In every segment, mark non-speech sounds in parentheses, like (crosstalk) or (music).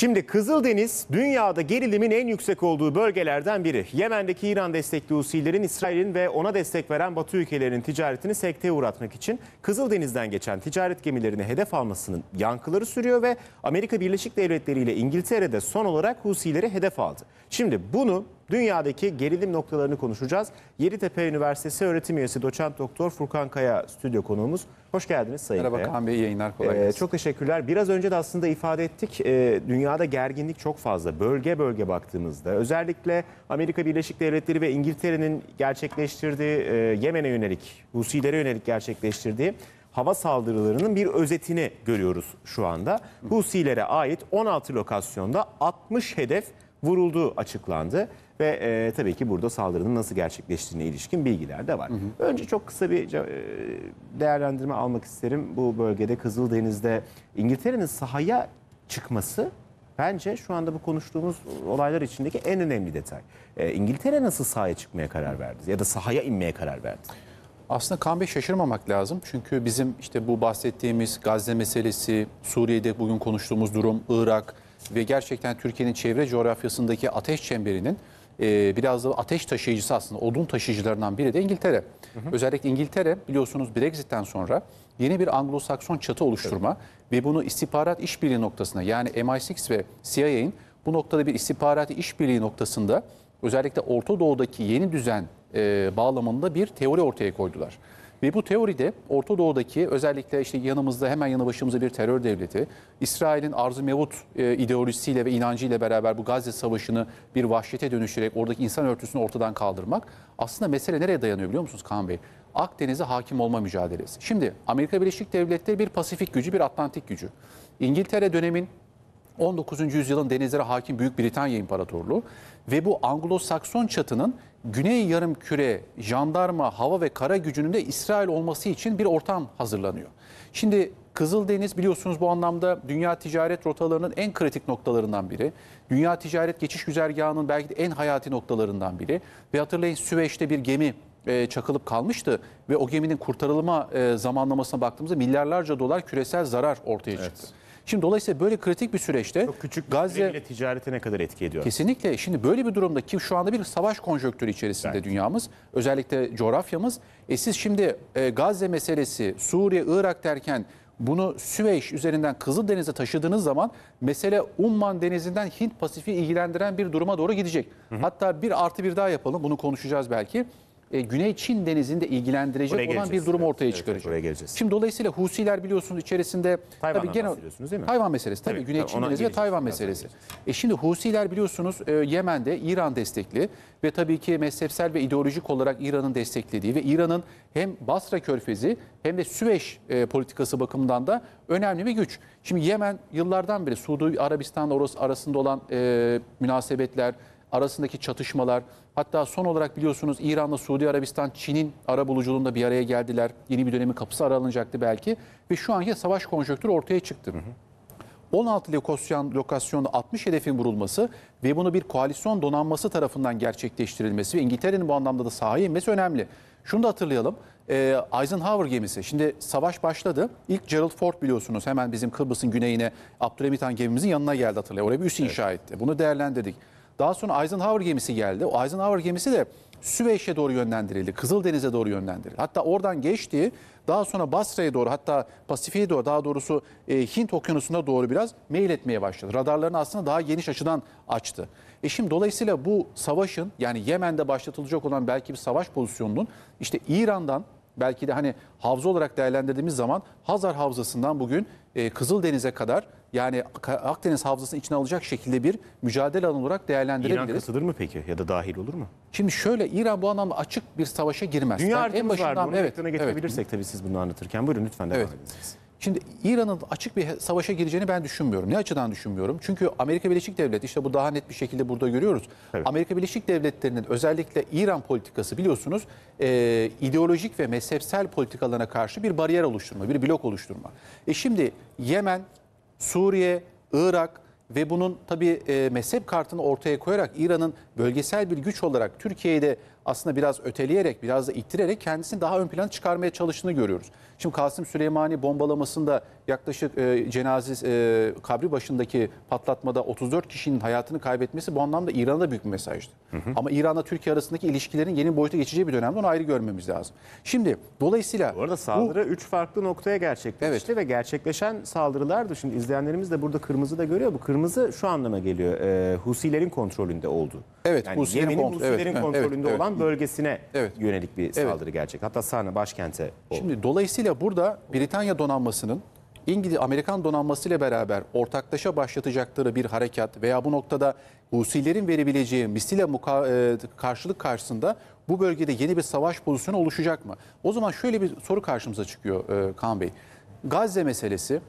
Şimdi Kızıldeniz dünyada gerilimin en yüksek olduğu bölgelerden biri. Yemen'deki İran destekli Husilerin İsrail'in ve ona destek veren Batı ülkelerinin ticaretini sekteye uğratmak için Kızıldeniz'den geçen ticaret gemilerini hedef almasının yankıları sürüyor ve Amerika Birleşik Devletleri ile İngiltere'de son olarak Husileri hedef aldı. Şimdi bunu dünyadaki gerilim noktalarını konuşacağız. Yeditepe Üniversitesi öğretim üyesi doçent doktor Furkan Kaya stüdyo konuğumuz. Hoş geldiniz Sayın Merhaba Kaya. Merhaba Kaan Bey, yayınlar kolay ee, gelsin. Ee, çok teşekkürler. Biraz önce de aslında ifade ettik. Ee, dünyada gerginlik çok fazla. Bölge bölge baktığımızda özellikle Amerika Birleşik Devletleri ve İngiltere'nin gerçekleştirdiği e, Yemen'e yönelik, Husilere yönelik gerçekleştirdiği hava saldırılarının bir özetini görüyoruz şu anda. Husilere ait 16 lokasyonda 60 hedef vurulduğu açıklandı ve e, tabii ki burada saldırının nasıl gerçekleştiğine ilişkin bilgiler de var. Hı hı. Önce çok kısa bir e, değerlendirme almak isterim. Bu bölgede Kızıldeniz'de İngiltere'nin sahaya çıkması bence şu anda bu konuştuğumuz olaylar içindeki en önemli detay. E, İngiltere nasıl sahaya çıkmaya karar verdi ya da sahaya inmeye karar verdi? Aslında Kaan Bey şaşırmamak lazım. Çünkü bizim işte bu bahsettiğimiz Gazze meselesi, Suriye'de bugün konuştuğumuz durum, Irak ve gerçekten Türkiye'nin çevre coğrafyasındaki ateş çemberinin ee, biraz da ateş taşıyıcısı aslında odun taşıyıcılarından biri de İngiltere. Hı hı. Özellikle İngiltere biliyorsunuz Brexit'ten sonra yeni bir Anglo-Sakson çatı oluşturma evet. ve bunu istihbarat işbirliği noktasına yani MI6 ve CIA'in bu noktada bir istihbarat işbirliği noktasında özellikle Orta Doğu'daki yeni düzen e, bağlamında bir teori ortaya koydular. Ve bu teoride Orta Doğu'daki özellikle işte yanımızda hemen yanı başımızda bir terör devleti, İsrail'in arzu mevut e, ideolojisiyle ve inancıyla beraber bu Gazze Savaşı'nı bir vahşete dönüştürerek oradaki insan örtüsünü ortadan kaldırmak aslında mesele nereye dayanıyor biliyor musunuz Kaan Bey? Akdeniz'e hakim olma mücadelesi. Şimdi Amerika Birleşik Devletleri bir Pasifik gücü, bir Atlantik gücü. İngiltere dönemin 19. yüzyılın denizlere hakim Büyük Britanya İmparatorluğu ve bu Anglo-Sakson çatının Güney yarım küre jandarma, hava ve kara gücünün de İsrail olması için bir ortam hazırlanıyor. Şimdi Kızıldeniz biliyorsunuz bu anlamda dünya ticaret rotalarının en kritik noktalarından biri. Dünya ticaret geçiş güzergahının belki de en hayati noktalarından biri. Ve hatırlayın Süveyş'te bir gemi e, çakılıp kalmıştı ve o geminin kurtarılma e, zamanlamasına baktığımızda milyarlarca dolar küresel zarar ortaya çıktı. Evet. Şimdi dolayısıyla böyle kritik bir süreçte Çok küçük Gazze bile ticarete ne kadar etki ediyor? Kesinlikle. Şimdi böyle bir durumda ki şu anda bir savaş konjonktürü içerisinde evet. dünyamız, özellikle coğrafyamız. E siz şimdi e, Gazze meselesi, Suriye, Irak derken bunu Süveyş üzerinden Kızıldeniz'e taşıdığınız zaman mesele Umman Denizi'nden Hint Pasifik'i ilgilendiren bir duruma doğru gidecek. Hı hı. Hatta bir artı bir daha yapalım bunu konuşacağız belki. E, Güney Çin Denizi'nde ilgilendirecek olan bir durum Evet, ortaya evet, çıkaracak. geleceğiz. Şimdi dolayısıyla Husiler biliyorsunuz içerisinde Tayvan'dan bahsediyorsunuz değil mi? Tayvan meselesi tabii, Tabii, Güney Çin ona Denizi ve Tayvan meselesi. E şimdi Husiler biliyorsunuz e, Yemen'de İran destekli ve tabii ki mezhepsel ve ideolojik olarak İran'ın desteklediği ve İran'ın hem Basra Körfezi hem de Süveyş e, politikası bakımından da önemli bir güç. Şimdi Yemen yıllardan beri Suudi Arabistan'la orası arasında olan e, münasebetler arasındaki çatışmalar. Hatta son olarak biliyorsunuz İran'la Suudi Arabistan, Çin'in ara buluculuğunda bir araya geldiler. Yeni bir dönemin kapısı aralanacaktı belki. Ve şu anki savaş konjöktürü ortaya çıktı. Hı hı. 16 lokasyon, lokasyonda 60 hedefin vurulması ve bunu bir koalisyon donanması tarafından gerçekleştirilmesi ve İngiltere'nin bu anlamda da sahaya inmesi önemli. Şunu da hatırlayalım. E, Eisenhower gemisi. Şimdi savaş başladı. İlk Gerald Ford biliyorsunuz hemen bizim Kıbrıs'ın güneyine Abdülhamit Han gemimizin yanına geldi hatırlayalım. Oraya bir üs evet. inşa etti. Bunu değerlendirdik. Daha sonra Eisenhower gemisi geldi. O Eisenhower gemisi de Süveyş'e doğru yönlendirildi. Kızıldeniz'e doğru yönlendirildi. Hatta oradan geçti. Daha sonra Basra'ya doğru hatta Pasifik'e doğru daha doğrusu e, Hint okyanusuna doğru biraz meyil etmeye başladı. Radarlarını aslında daha geniş açıdan açtı. E şimdi dolayısıyla bu savaşın yani Yemen'de başlatılacak olan belki bir savaş pozisyonunun işte İran'dan belki de hani havza olarak değerlendirdiğimiz zaman Hazar Havzası'ndan bugün e, Kızıldeniz'e kadar yani Akdeniz havzasının içine alacak şekilde bir mücadele alanı olarak değerlendirebiliriz. İran kısıdır mı peki ya da dahil olur mu? Şimdi şöyle İran bu anlamda açık bir savaşa girmez. Dünya en başından vardı, onu evet, getirebilirsek evet. tabii siz bunu anlatırken. Buyurun lütfen devam evet. ediniz. Şimdi İran'ın açık bir savaşa gireceğini ben düşünmüyorum. Ne açıdan düşünmüyorum? Çünkü Amerika Birleşik Devleti işte bu daha net bir şekilde burada görüyoruz. Evet. Amerika Birleşik Devletleri'nin özellikle İran politikası biliyorsunuz e, ideolojik ve mezhepsel politikalarına karşı bir bariyer oluşturma, bir blok oluşturma. E şimdi Yemen, Suriye, Irak ve bunun tabii e, mezhep kartını ortaya koyarak İran'ın bölgesel bir güç olarak Türkiye'yi de aslında biraz öteleyerek, biraz da ittirerek kendisini daha ön plana çıkarmaya çalıştığını görüyoruz. Şimdi Kasım Süleymani bombalamasında yaklaşık e, cenaziz e, kabri başındaki patlatmada 34 kişinin hayatını kaybetmesi bu anlamda İran'a da büyük bir mesajdı. Hı hı. Ama İran'la Türkiye arasındaki ilişkilerin yeni boyuta geçeceği bir dönemde onu ayrı görmemiz lazım. Şimdi dolayısıyla... Bu arada saldırı 3 farklı noktaya gerçekleşti evet. ve gerçekleşen saldırılardı. Şimdi izleyenlerimiz de burada kırmızı da görüyor. Bu kırmızı şu anlama geliyor. E, Husilerin kontrolünde oldu. Evet. Yani Husilerin, Yemen'in kontrol, Husilerin evet, kontrolünde evet, olan evet, bölgesine evet, yönelik bir saldırı evet. gerçek. Hatta Sana başkente oldu. Şimdi dolayısıyla Dolayısıyla burada Britanya donanmasının İngiliz Amerikan donanması ile beraber ortaklaşa başlatacakları bir harekat veya bu noktada Husilerin verebileceği misile e, karşılık karşısında bu bölgede yeni bir savaş pozisyonu oluşacak mı? O zaman şöyle bir soru karşımıza çıkıyor e, Kaan Bey. Gazze meselesi,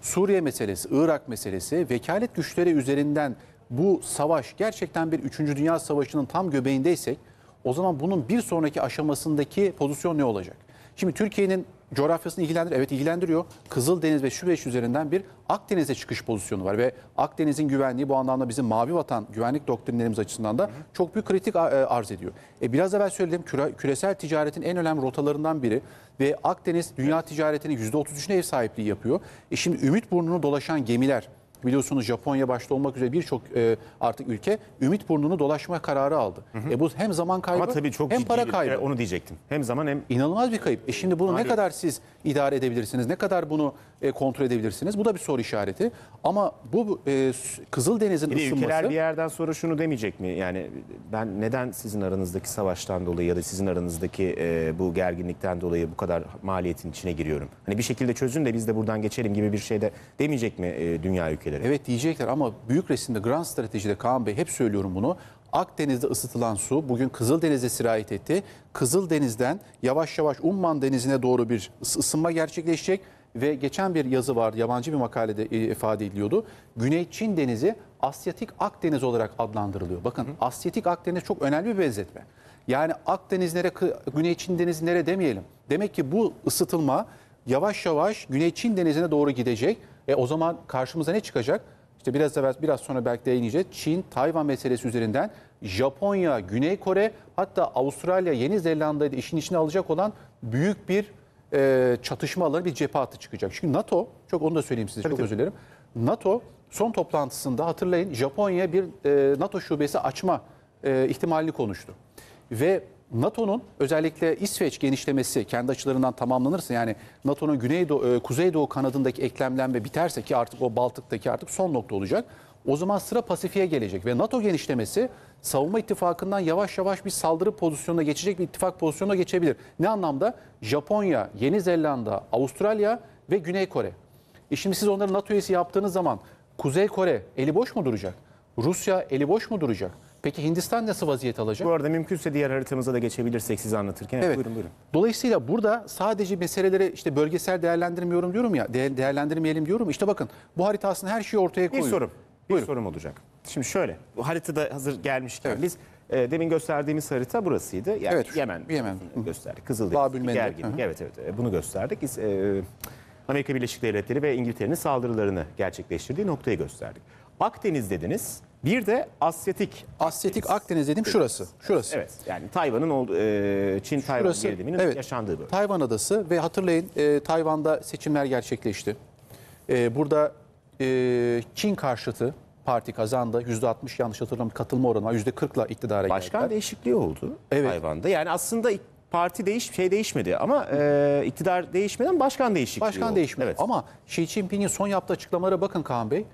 Suriye meselesi, Irak meselesi vekalet güçleri üzerinden bu savaş gerçekten bir 3. Dünya Savaşı'nın tam göbeğindeysek o zaman bunun bir sonraki aşamasındaki pozisyon ne olacak? Şimdi Türkiye'nin coğrafyasını ilgilendir. Evet ilgilendiriyor. Kızıldeniz ve Süveyş üzerinden bir Akdeniz'e çıkış pozisyonu var ve Akdeniz'in güvenliği bu anlamda bizim mavi vatan güvenlik doktrinlerimiz açısından da çok büyük kritik e, arz ediyor. E biraz evvel söyledim küresel ticaretin en önemli rotalarından biri ve Akdeniz dünya ticaretinin %33'üne ev sahipliği yapıyor. E şimdi Ümit Burnu'nu dolaşan gemiler biliyorsunuz Japonya başta olmak üzere birçok e, artık ülke ümit burnunu dolaşma kararı aldı. Hı hı. E bu hem zaman kaybı Ama tabii çok hem para kaybı. E, onu diyecektim. Hem zaman hem inanılmaz bir kayıp. E şimdi bunu ne kadar siz idare edebilirsiniz? Ne kadar bunu e, kontrol edebilirsiniz. Bu da bir soru işareti. Ama bu e, Kızıldeniz'in ısınması... ülkeler bir yerden sonra şunu demeyecek mi? Yani ben neden sizin aranızdaki savaştan dolayı ya da sizin aranızdaki e, bu gerginlikten dolayı bu kadar maliyetin içine giriyorum? Hani bir şekilde çözün de biz de buradan geçelim gibi bir şey de demeyecek mi e, dünya ülkeleri? Evet diyecekler ama büyük resimde, grand stratejide Kaan Bey hep söylüyorum bunu. Akdeniz'de ısıtılan su bugün Kızıldeniz'e sirayet etti. Kızıldeniz'den yavaş yavaş Umman Denizi'ne doğru bir ısınma gerçekleşecek ve geçen bir yazı vardı yabancı bir makalede e, ifade ediliyordu. Güney Çin Denizi Asyatik Akdeniz olarak adlandırılıyor. Bakın hı hı. Asyatik Akdeniz çok önemli bir benzetme. Yani Akdenizlere, Güney Çin Denizlere demeyelim. Demek ki bu ısıtılma yavaş yavaş Güney Çin Denizi'ne doğru gidecek. E o zaman karşımıza ne çıkacak? İşte biraz evvel, biraz sonra belki değineceğiz. Çin, Tayvan meselesi üzerinden Japonya, Güney Kore hatta Avustralya, Yeni Zelanda'yı da işin içine alacak olan büyük bir e, çatışma alanı bir cephe hattı çıkacak. Çünkü NATO, çok onu da söyleyeyim size çok özür dilerim. NATO son toplantısında hatırlayın Japonya bir e, NATO şubesi açma e, ihtimalini konuştu. Ve NATO'nun özellikle İsveç genişlemesi kendi açılarından tamamlanırsa yani NATO'nun Güneydoğu, e, Kuzeydoğu kanadındaki eklemlenme biterse ki artık o Baltık'taki artık son nokta olacak. O zaman sıra Pasifik'e gelecek ve NATO genişlemesi savunma ittifakından yavaş yavaş bir saldırı pozisyonuna geçecek bir ittifak pozisyonuna geçebilir. Ne anlamda? Japonya, Yeni Zelanda, Avustralya ve Güney Kore. E şimdi siz onları NATO üyesi yaptığınız zaman Kuzey Kore eli boş mu duracak? Rusya eli boş mu duracak? Peki Hindistan nasıl vaziyet alacak? Bu arada mümkünse diğer haritamıza da geçebilirsek siz anlatırken. Evet, evet. buyurun buyurun. Dolayısıyla burada sadece meseleleri işte bölgesel değerlendirmiyorum diyorum ya, değerlendirmeyelim diyorum. İşte bakın bu harita aslında her şeyi ortaya koyuyor. Bir sorum. Buyurun. sorum olacak. Şimdi şöyle, bu haritada hazır gelmişken Evet. biz e, demin gösterdiğimiz harita burasıydı. Yani Evet, Yemen. Yemen. Hı. gösterdik. Kızıldeniz, Babilmen'de. Gerginlik. Evet evet e, bunu gösterdik. Biz, e, Amerika Birleşik Devletleri ve İngiltere'nin saldırılarını gerçekleştirdiği noktayı gösterdik. Akdeniz dediniz. Bir de Asyatik. Asyatik Akdeniz dedim şurası. Şurası. Evet yani Tayvan'ın olduğu, e, Çin Tayvan Burası geriliminin evet, yaşandığı bölge. Tayvan adası ve hatırlayın e, Tayvan'da seçimler gerçekleşti. E, burada ee, Çin karşıtı parti kazandı. %60 yanlış hatırlamıyorum katılma oranı var. %40'la iktidara geldi. Başkan geldiler. değişikliği oldu evet. Hayvan'da. Yani aslında parti değiş şey değişmedi ama e, iktidar değişmeden başkan değişikliği Başkan oldu. değişmedi evet. ama Xi Jinping'in son yaptığı açıklamalara bakın Kaan Bey.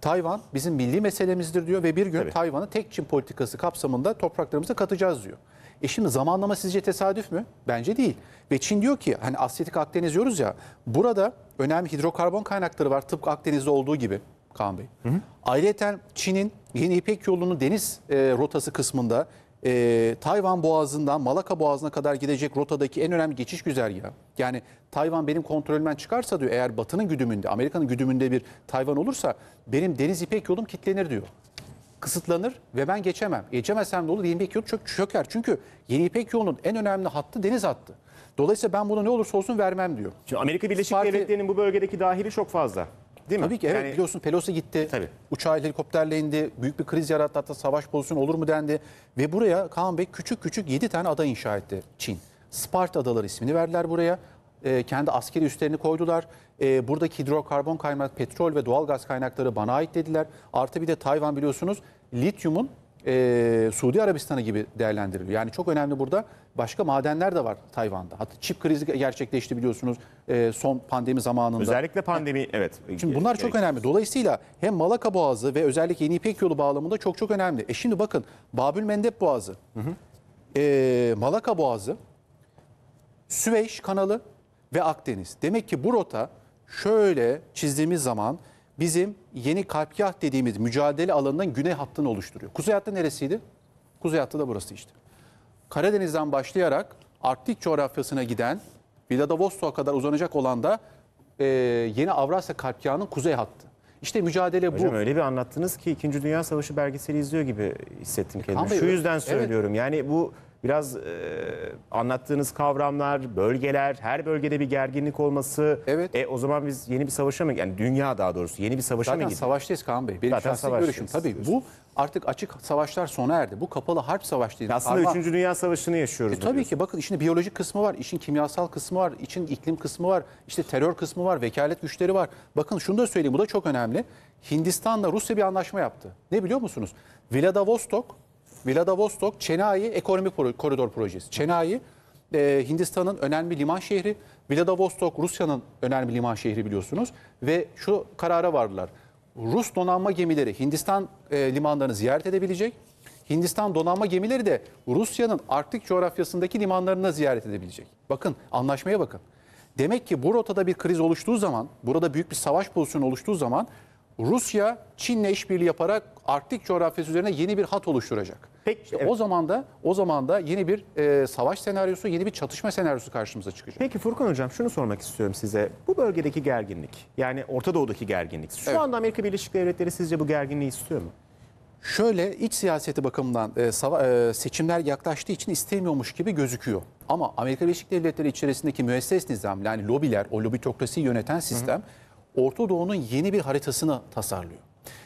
Tayvan bizim milli meselemizdir diyor ve bir gün Tayvan'ı tek Çin politikası kapsamında topraklarımıza katacağız diyor. E şimdi zamanlama sizce tesadüf mü? Bence değil. Ve Çin diyor ki hani Asyatik Akdeniz diyoruz ya burada önemli hidrokarbon kaynakları var tıpkı Akdeniz'de olduğu gibi Kaan Bey. Hı hı. Ayrıca Çin'in Yeni İpek yolunun deniz e, rotası kısmında e, Tayvan Boğazı'ndan Malaka Boğazı'na kadar gidecek rotadaki en önemli geçiş güzergahı. Yani Tayvan benim kontrolümden çıkarsa diyor eğer Batı'nın güdümünde, Amerika'nın güdümünde bir Tayvan olursa benim deniz İpek yolum kitlenir diyor kısıtlanır ve ben geçemem. Geçemezsem de olur Yeni İpek yolu çök, çöker. Çünkü Yeni İpek yolunun en önemli hattı deniz hattı. Dolayısıyla ben buna ne olursa olsun vermem diyor. Şimdi Amerika Birleşik Parti... Devletleri'nin bu bölgedeki dahili çok fazla. Değil mi? Tabii ki evet yani... biliyorsun Pelosi gitti. Tabii. Uçağı helikopterle indi. Büyük bir kriz yarattı hatta savaş pozisyonu olur mu dendi. Ve buraya Kaan Bey küçük küçük 7 tane ada inşa etti Çin. Spart Adaları ismini verdiler buraya. Ee, kendi askeri üstlerini koydular. E, buradaki hidrokarbon kaynak, petrol ve doğal gaz kaynakları bana ait dediler. Artı bir de Tayvan biliyorsunuz lityumun e, Suudi Arabistan'ı gibi değerlendiriliyor. Yani çok önemli burada başka madenler de var Tayvan'da. Hatta çip krizi gerçekleşti biliyorsunuz son pandemi zamanında. Özellikle pandemi evet. Şimdi bunlar çok önemli. Dolayısıyla hem Malaka Boğazı ve özellikle Yeni İpek Yolu bağlamında çok çok önemli. E şimdi bakın Babül Mendeb Boğazı, hı hı. E, Malaka Boğazı, Süveyş kanalı ve Akdeniz. Demek ki bu rota şöyle çizdiğimiz zaman bizim yeni kalpyah dediğimiz mücadele alanından güney hattını oluşturuyor. Kuzey hattı neresiydi? Kuzey hattı da burası işte. Karadeniz'den başlayarak Arktik coğrafyasına giden Vladivostok'a kadar uzanacak olan da e, yeni Avrasya Kalpyağı'nın kuzey hattı. İşte mücadele bu. Hocam öyle bir anlattınız ki 2. Dünya Savaşı belgeseli izliyor gibi hissettim e, kendimi. Şu yüzden söylüyorum. Evet. Yani bu biraz e, anlattığınız kavramlar, bölgeler, her bölgede bir gerginlik olması. Evet. E, o zaman biz yeni bir savaşa mı, yani dünya daha doğrusu yeni bir savaşa Zaten mı gidiyor? savaştayız Kaan Bey. Benim Zaten şahsi görüşüm tabii bu artık açık savaşlar sona erdi. Bu kapalı harp savaşı değil. Aslında Arma... 3. Dünya Savaşı'nı yaşıyoruz. E, tabii diyorsun. ki bakın işin biyolojik kısmı var, işin kimyasal kısmı var, işin iklim kısmı var, işte terör kısmı var, vekalet güçleri var. Bakın şunu da söyleyeyim bu da çok önemli. Hindistan'la Rusya bir anlaşma yaptı. Ne biliyor musunuz? Vladivostok Vladivostok, Çenayi Ekonomi Koridor Projesi. Çenayi e, Hindistan'ın önemli liman şehri, Vladivostok Rusya'nın önemli liman şehri biliyorsunuz. Ve şu karara vardılar. Rus donanma gemileri Hindistan e, limanlarını ziyaret edebilecek. Hindistan donanma gemileri de Rusya'nın Arktik coğrafyasındaki limanlarına ziyaret edebilecek. Bakın anlaşmaya bakın. Demek ki bu rotada bir kriz oluştuğu zaman, burada büyük bir savaş pozisyonu oluştuğu zaman Rusya Çin'le işbirliği yaparak Arktik coğrafyası üzerine yeni bir hat oluşturacak. Peki, işte evet. o zaman da o zaman da yeni bir e, savaş senaryosu, yeni bir çatışma senaryosu karşımıza çıkacak. Peki Furkan hocam şunu sormak istiyorum size. Bu bölgedeki gerginlik, yani Orta Doğu'daki gerginlik. Şu evet. anda Amerika Birleşik Devletleri sizce bu gerginliği istiyor mu? Şöyle iç siyaseti bakımından e, sava, e, seçimler yaklaştığı için istemiyormuş gibi gözüküyor. Ama Amerika Birleşik Devletleri içerisindeki müesses nizam yani lobiler, o lobitokrasiyi yöneten sistem hı hı Orta Doğu'nun yeni bir haritasını tasarlıyor.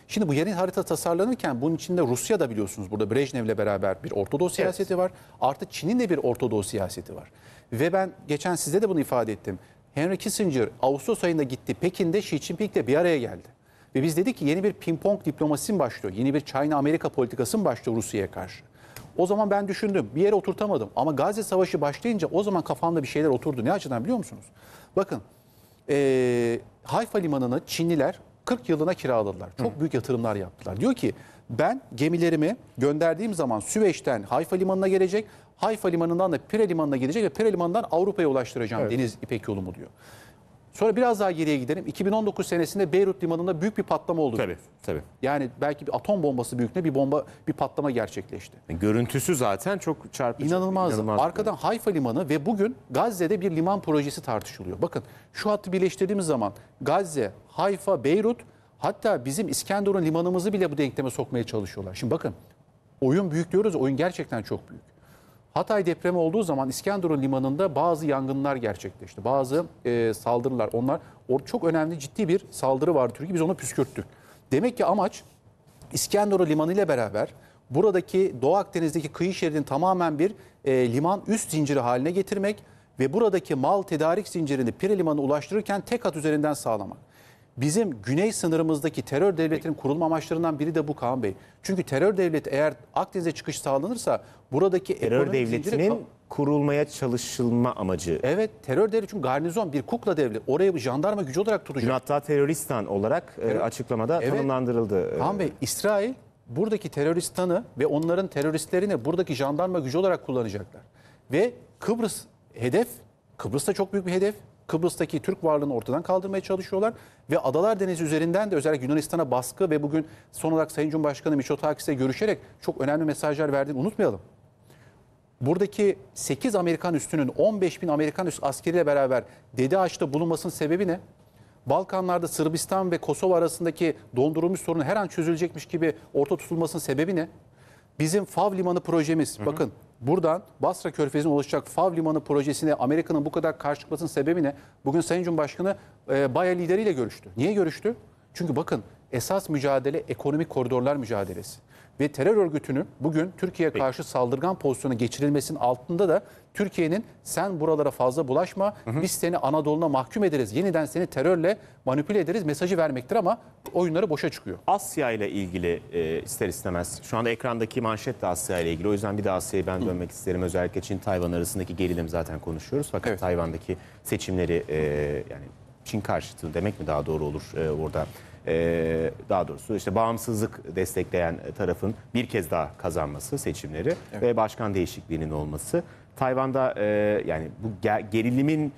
Şimdi bu yeni harita tasarlanırken bunun içinde Rusya da biliyorsunuz burada Brejnev'le beraber bir Orta Doğu siyaseti evet. var. Artı Çin'in de bir Orta Doğu siyaseti var. Ve ben geçen size de bunu ifade ettim. Henry Kissinger Ağustos ayında gitti Pekin'de Xi Jinping'le bir araya geldi. Ve biz dedik ki yeni bir ping-pong diplomasisi mi başlıyor? Yeni bir China-Amerika politikası mı başlıyor Rusya'ya karşı? O zaman ben düşündüm. Bir yere oturtamadım. Ama Gazze Savaşı başlayınca o zaman kafamda bir şeyler oturdu. Ne açıdan biliyor musunuz? Bakın, ee, Hayfa Limanı'nı Çinliler 40 yılına kiraladılar. Çok Hı. büyük yatırımlar yaptılar. Diyor ki ben gemilerimi gönderdiğim zaman Süveyş'ten Hayfa Limanı'na gelecek, Hayfa Limanı'ndan da Pire Limanı'na gelecek ve Pire Limanı'ndan Avrupa'ya ulaştıracağım evet. Deniz İpek yolumu diyor. Sonra biraz daha geriye gidelim. 2019 senesinde Beyrut limanında büyük bir patlama oldu. Tabii, tabii. Yani belki bir atom bombası büyüklüğünde bir bomba bir patlama gerçekleşti. E, görüntüsü zaten çok çarpıcı. İnanılmaz. İnanılmaz Arkadan yani. Hayfa limanı ve bugün Gazze'de bir liman projesi tartışılıyor. Bakın şu hattı birleştirdiğimiz zaman Gazze, Hayfa, Beyrut hatta bizim İskenderun limanımızı bile bu denkleme sokmaya çalışıyorlar. Şimdi bakın oyun büyük diyoruz oyun gerçekten çok büyük. Hatay depremi olduğu zaman İskenderun limanında bazı yangınlar gerçekleşti. Bazı e, saldırılar onlar or çok önemli ciddi bir saldırı var Türkiye biz onu püskürttük. Demek ki amaç İskenderun limanı ile beraber buradaki Doğu Akdeniz'deki kıyı şeridini tamamen bir e, liman üst zinciri haline getirmek ve buradaki mal tedarik zincirini Pire Limanı ulaştırırken tek hat üzerinden sağlamak. Bizim güney sınırımızdaki terör devletinin kurulma amaçlarından biri de bu Kaan Bey. Çünkü terör devlet eğer Akdeniz'e çıkış sağlanırsa buradaki terör devletinin zinciri... kurulmaya çalışılma amacı. Evet terör devleti çünkü garnizon bir kukla devlet. Oraya bir jandarma gücü olarak tutacak. Dün hatta teröristan olarak e, evet. açıklamada evet. tanımlandırıldı. Kaan Bey İsrail buradaki teröristanı ve onların teröristlerini buradaki jandarma gücü olarak kullanacaklar. Ve Kıbrıs hedef Kıbrıs da çok büyük bir hedef. Kıbrıs'taki Türk varlığını ortadan kaldırmaya çalışıyorlar ve Adalar Denizi üzerinden de özellikle Yunanistan'a baskı ve bugün son olarak Sayın Cumhurbaşkanı Miçotakis'e görüşerek çok önemli mesajlar verdiğini unutmayalım. Buradaki 8 Amerikan üstünün 15 bin Amerikan üst askeriyle beraber Dede Ağaç'ta bulunmasının sebebi ne? Balkanlarda Sırbistan ve Kosova arasındaki dondurulmuş sorunun her an çözülecekmiş gibi orta tutulmasının sebebi ne? Bizim Fav Limanı projemiz, hı hı. bakın Buradan Basra Körfezi'ne ulaşacak Fav Limanı projesine Amerika'nın bu kadar karşı çıkmasının sebebi ne? Bugün Sayın Cumhurbaşkanı e, Bayer lideriyle görüştü. Niye görüştü? Çünkü bakın esas mücadele ekonomik koridorlar mücadelesi ve terör örgütünün bugün Türkiye'ye karşı saldırgan pozisyona geçirilmesinin altında da Türkiye'nin sen buralara fazla bulaşma, biz seni Anadolu'na mahkum ederiz, yeniden seni terörle manipüle ederiz mesajı vermektir ama oyunları boşa çıkıyor. Asya ile ilgili e, ister istemez. Şu anda ekrandaki manşet de Asya ile ilgili. O yüzden bir daha Asya'ya ben dönmek isterim. Özellikle Çin-Tayvan arasındaki gerilim zaten konuşuyoruz. Fakat Evet. Tayvan'daki seçimleri e, yani Çin karşıtı demek mi daha doğru olur e, orada ee, daha doğrusu işte bağımsızlık destekleyen tarafın bir kez daha kazanması seçimleri evet. ve başkan değişikliğinin olması. Tayvan'da e, yani bu gerilimin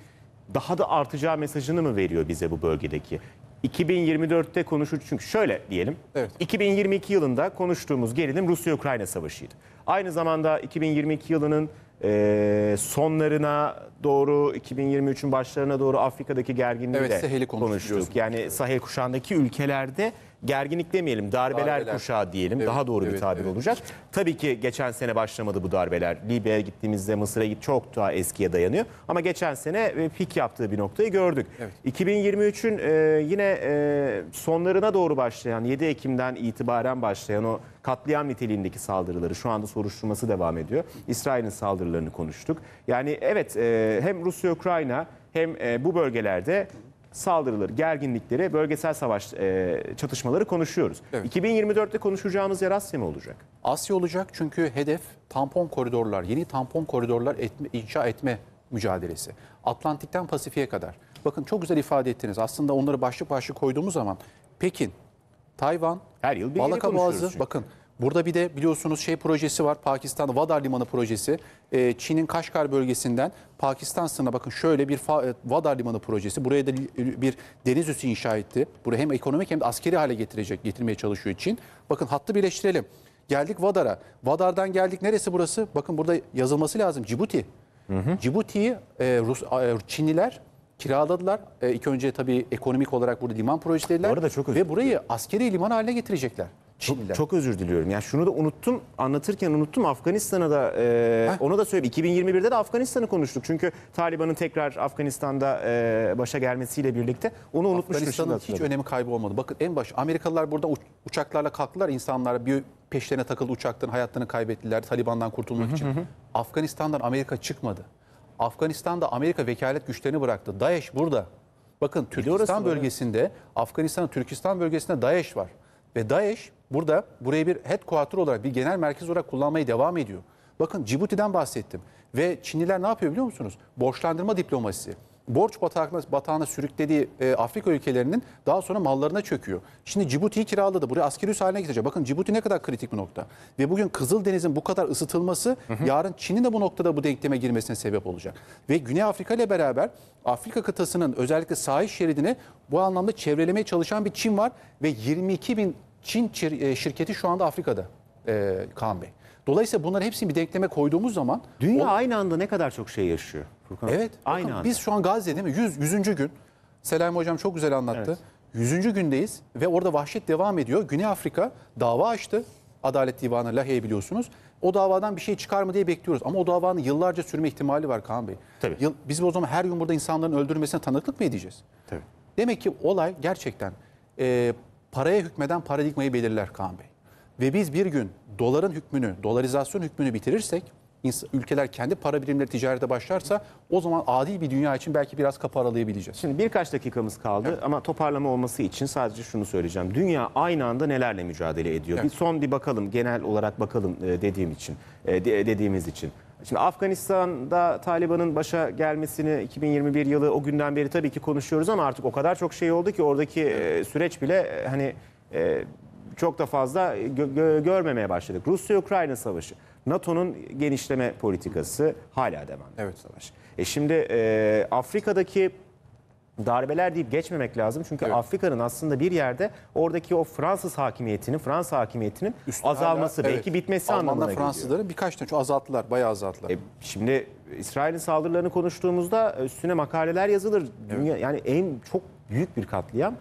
daha da artacağı mesajını mı veriyor bize bu bölgedeki? 2024'te konuşur çünkü şöyle diyelim. Evet. 2022 yılında konuştuğumuz gerilim Rusya-Ukrayna savaşıydı. Aynı zamanda 2022 yılının e, sonlarına doğru 2023'ün başlarına doğru Afrika'daki gerginliği Evet, de konuştuk Yani Sahel kuşağındaki ülkelerde gerginlik demeyelim darbeler, Darbeler. kuşağı diyelim Evet, daha doğru bir tabir evet. olacak. Tabii ki geçen sene başlamadı bu darbeler. Libya'ya gittiğimizde Mısır'a git çok daha eskiye dayanıyor. Ama geçen sene e, pik yaptığı bir noktayı gördük. Evet. 2023'ün e, yine e, sonlarına doğru başlayan 7 Ekim'den itibaren başlayan o katliam niteliğindeki saldırıları şu anda soruşturması devam ediyor. İsrail'in saldırılarını konuştuk. Yani evet e, hem Rusya-Ukrayna hem e, bu bölgelerde saldırıları, gerginlikleri, bölgesel savaş e, çatışmaları konuşuyoruz. Evet. 2024'te konuşacağımız yer Asya mı olacak? Asya olacak çünkü hedef tampon koridorlar, yeni tampon koridorlar etme, inşa etme mücadelesi. Atlantik'ten Pasifik'e kadar. Bakın çok güzel ifade ettiniz. Aslında onları başlık başlık koyduğumuz zaman Pekin, Tayvan, her yıl Balaka Boğazı. Çünkü. Bakın burada bir de biliyorsunuz şey projesi var. Pakistan Vadar Limanı projesi. Ee, Çin'in Kaşgar bölgesinden Pakistan sınırına bakın şöyle bir Vadar e, Limanı projesi. Buraya da e, bir deniz üssü inşa etti. Burayı hem ekonomik hem de askeri hale getirecek, getirmeye çalışıyor Çin. Bakın hattı birleştirelim. Geldik Vadar'a. Vadar'dan geldik neresi burası? Bakın burada yazılması lazım. Cibuti. Cibuti'yi e, Rus, e, Çinliler kiraladılar. E, ilk önce tabii ekonomik olarak burada liman projesi dediler. Bu çok özür Ve burayı askeri liman haline getirecekler. Çok, çok özür diliyorum. Yani şunu da unuttum anlatırken unuttum Afganistan'a da e, onu da söyleyeyim. 2021'de de Afganistan'ı konuştuk. Çünkü Taliban'ın tekrar Afganistan'da e, başa gelmesiyle birlikte onu unutmuştum Afganistan'ın hiç önemi önemi olmadı. Bakın en baş Amerikalılar burada uçaklarla kalktılar. İnsanlar bir peşlerine takıldı uçaktan hayatlarını kaybettiler Taliban'dan kurtulmak için. Afganistan'dan Amerika çıkmadı. Afganistan'da Amerika vekalet güçlerini bıraktı. Daesh burada. Bakın Türkistan bölgesinde, Afganistan, Türkistan bölgesinde Daesh var. Ve Daesh burada burayı bir headquarter olarak, bir genel merkez olarak kullanmaya devam ediyor. Bakın Cibuti'den bahsettim. Ve Çinliler ne yapıyor biliyor musunuz? Borçlandırma diplomasisi borç batağına, batağına sürüklediği e, Afrika ülkelerinin daha sonra mallarına çöküyor. Şimdi Cibuti'yi kiraladı. Buraya askeri üs haline getirecek. Bakın Cibuti ne kadar kritik bir nokta. Ve bugün Kızıldeniz'in bu kadar ısıtılması hı hı. yarın Çin'in de bu noktada bu denkleme girmesine sebep olacak. Ve Güney Afrika ile beraber Afrika kıtasının özellikle sahil şeridini bu anlamda çevrelemeye çalışan bir Çin var. Ve 22 bin Çin e, şirketi şu anda Afrika'da e, Kaan Bey. Dolayısıyla bunları hepsini bir denkleme koyduğumuz zaman... Dünya o... aynı anda ne kadar çok şey yaşıyor Furkan. Evet. Aynı bakın, anda. Biz şu an Gazze'de mi? Yüz yüzüncü gün. Selam Hocam çok güzel anlattı. Evet. 100. gündeyiz ve orada vahşet devam ediyor. Güney Afrika dava açtı. Adalet Divanı Lahey'i biliyorsunuz. O davadan bir şey çıkar mı diye bekliyoruz. Ama o davanın yıllarca sürme ihtimali var Kaan Bey. Tabii. Yıl, biz o zaman her gün burada insanların öldürülmesine tanıklık mı edeceğiz? Tabii. Demek ki olay gerçekten e, paraya hükmeden paradigmayı belirler Kaan Bey ve biz bir gün doların hükmünü, dolarizasyon hükmünü bitirirsek, ülkeler kendi para birimleri ticarete başlarsa o zaman adil bir dünya için belki biraz kapı aralayabileceğiz. Şimdi birkaç dakikamız kaldı evet. ama toparlama olması için sadece şunu söyleyeceğim. Dünya aynı anda nelerle mücadele ediyor? Evet. Bir son bir bakalım, genel olarak bakalım e, dediğim için, e, dediğimiz için. Şimdi Afganistan'da Taliban'ın başa gelmesini 2021 yılı o günden beri tabii ki konuşuyoruz ama artık o kadar çok şey oldu ki oradaki e, süreç bile hani çok da fazla e, gö gö görmemeye başladık. Rusya-Ukrayna savaşı, NATO'nun genişleme politikası hala devam ediyor evet. savaş. E şimdi e, Afrika'daki darbeler deyip geçmemek lazım. Çünkü evet. Afrika'nın aslında bir yerde oradaki o Fransız hakimiyetinin, Fransa hakimiyetinin Üstün azalması, hala, belki evet. bitmesi Almanlar, anlamına geliyor. Fransızları birkaç tane azalttılar, bayağı azalttılar. E, şimdi İsrail'in saldırılarını konuştuğumuzda üstüne makaleler yazılır. Evet. Dünya yani en çok büyük bir katliam.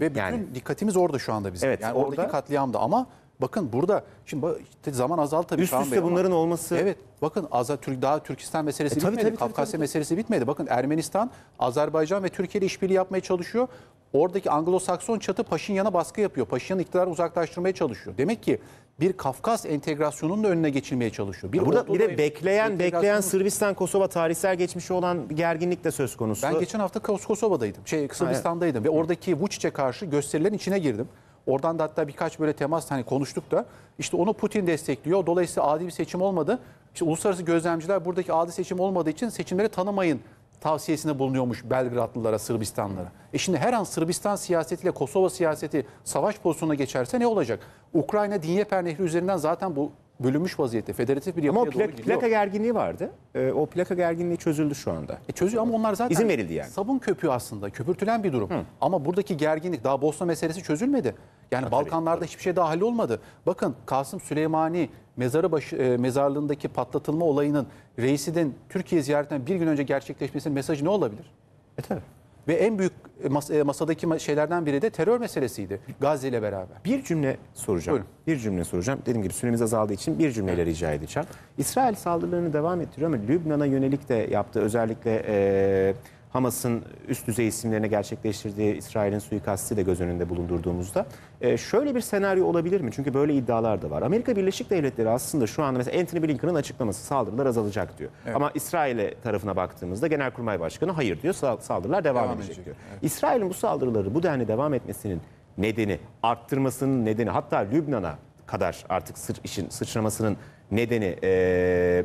Ve bütün yani, dikkatimiz orada şu anda bizim. Evet, yani orada, oradaki katliamda ama bakın burada şimdi zaman azaldı tabii. Üst üste Bey bunların ama, olması. Evet bakın Aza, daha Türkistan meselesi e, bitmedi. Tabii, tabii, Kafkasya tabii. meselesi bitmedi. Bakın Ermenistan, Azerbaycan ve Türkiye ile işbirliği yapmaya çalışıyor. Oradaki Anglo-Sakson çatı Paşinyan'a baskı yapıyor. Paşinyan iktidar uzaklaştırmaya çalışıyor. Demek ki bir Kafkas entegrasyonunun da önüne geçilmeye çalışıyor. Bir Burada bir de bekleyen bekleyen Sırbistan Kosova tarihsel geçmişi olan gerginlik de söz konusu. Ben geçen hafta Kos- Kosova'daydım. Şey Sırbistan'daydım ve oradaki Vučić'e karşı gösterilerin içine girdim. Oradan da hatta birkaç böyle temas hani konuştuk da işte onu Putin destekliyor. Dolayısıyla adil bir seçim olmadı. İşte uluslararası gözlemciler buradaki adil seçim olmadığı için seçimleri tanımayın tavsiyesinde bulunuyormuş Belgradlılara, Sırbistanlara. E şimdi her an Sırbistan siyasetiyle Kosova siyaseti savaş pozisyonuna geçerse ne olacak? Ukrayna Dinyeper Nehri üzerinden zaten bu bölünmüş vaziyette. Federatif bir yapıya Ama o plak, doğru plaka gerginliği vardı. E, o plaka gerginliği çözüldü şu anda. E çözüyor ama onlar zaten izin verildi yani. sabun köpüğü aslında. Köpürtülen bir durum. Ama buradaki gerginlik daha Bosna meselesi çözülmedi. Yani Balkanlarda hiçbir şey daha olmadı. Bakın Kasım Süleymani mezarı başı, e, mezarlığındaki patlatılma olayının reisinin Türkiye ziyaretinden bir gün önce gerçekleşmesinin mesajı ne olabilir? E tabii ve en büyük e, mas e, masadaki şeylerden biri de terör meselesiydi Gazze ile beraber. Bir cümle soracağım. Buyurun. Bir cümle soracağım. Dediğim gibi süremiz azaldığı için bir cümleyle evet. rica edeceğim. İsrail saldırılarını devam ettiriyor ama Lübnan'a yönelik de yaptığı özellikle... Ee, Hamas'ın üst düzey isimlerine gerçekleştirdiği İsrail'in suikastı de göz önünde bulundurduğumuzda e, şöyle bir senaryo olabilir mi? Çünkü böyle iddialar da var. Amerika Birleşik Devletleri aslında şu anda mesela Anthony Blinken'ın açıklaması saldırılar azalacak diyor. Evet. Ama İsrail'e tarafına baktığımızda Genelkurmay Başkanı hayır diyor saldırılar devam, devam edecek, edecek diyor. Evet. İsrail'in bu saldırıları bu denli devam etmesinin nedeni, arttırmasının nedeni hatta Lübnan'a kadar artık sır, işin sıçramasının nedeni... E,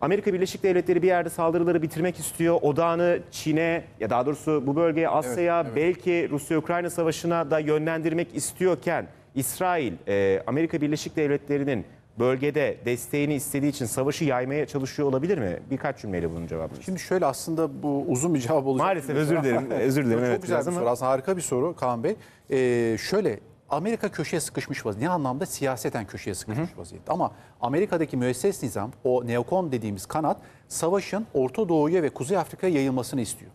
Amerika Birleşik Devletleri bir yerde saldırıları bitirmek istiyor. Odağını Çin'e ya daha doğrusu bu bölgeye Asya'ya evet, evet. belki Rusya-Ukrayna savaşına da yönlendirmek istiyorken İsrail e, Amerika Birleşik Devletleri'nin bölgede desteğini istediği için savaşı yaymaya çalışıyor olabilir mi? Birkaç cümleyle bunun cevabını. Şimdi şöyle aslında bu uzun bir cevap olacak. Maalesef özür dilerim. özür dilerim. Evet. Çok güzel bir ama... soru. Aslında harika bir soru Kaan Bey. Ee, şöyle Amerika köşeye sıkışmış vaziyette. Ne anlamda? Siyaseten köşeye sıkışmış Hı-hı. vaziyette. Ama Amerika'daki müesses nizam, o neokon dediğimiz kanat, savaşın Orta Doğu'ya ve Kuzey Afrika'ya yayılmasını istiyor.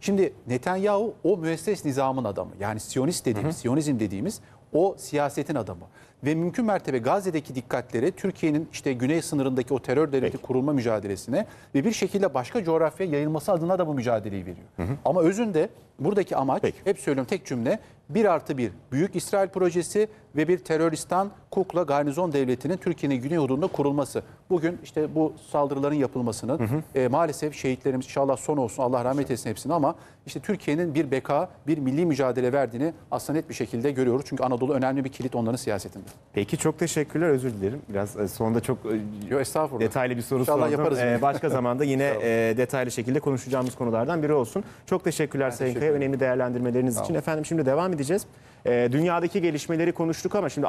Şimdi Netanyahu o müesses nizamın adamı. Yani Siyonist dediğimiz, Hı-hı. Siyonizm dediğimiz o siyasetin adamı. Ve mümkün mertebe Gazze'deki dikkatleri Türkiye'nin işte güney sınırındaki o terör devleti Peki. kurulma mücadelesine ve bir şekilde başka coğrafyaya yayılması adına da bu mücadeleyi veriyor. Hı hı. Ama özünde Buradaki amaç Peki. hep söylüyorum tek cümle bir artı bir Büyük İsrail Projesi ve bir teröristan kukla garnizon devletinin Türkiye'nin güneydoğunda kurulması. Bugün işte bu saldırıların yapılmasının hı hı. E, maalesef şehitlerimiz inşallah son olsun Allah rahmet eylesin hepsini ama işte Türkiye'nin bir beka, bir milli mücadele verdiğini aslında net bir şekilde görüyoruz. Çünkü Anadolu önemli bir kilit onların siyasetinde. Peki çok teşekkürler özür dilerim. Biraz e, sonunda çok e, Yo, estağfurullah. detaylı bir soru inşallah sordum. Yaparız. E, başka (laughs) zamanda yine e, detaylı şekilde konuşacağımız konulardan biri olsun. Çok teşekkürler Sayın Kaya önemli değerlendirmeleriniz için. Efendim şimdi devam edeceğiz. E, dünyadaki gelişmeleri konuştuk ama şimdi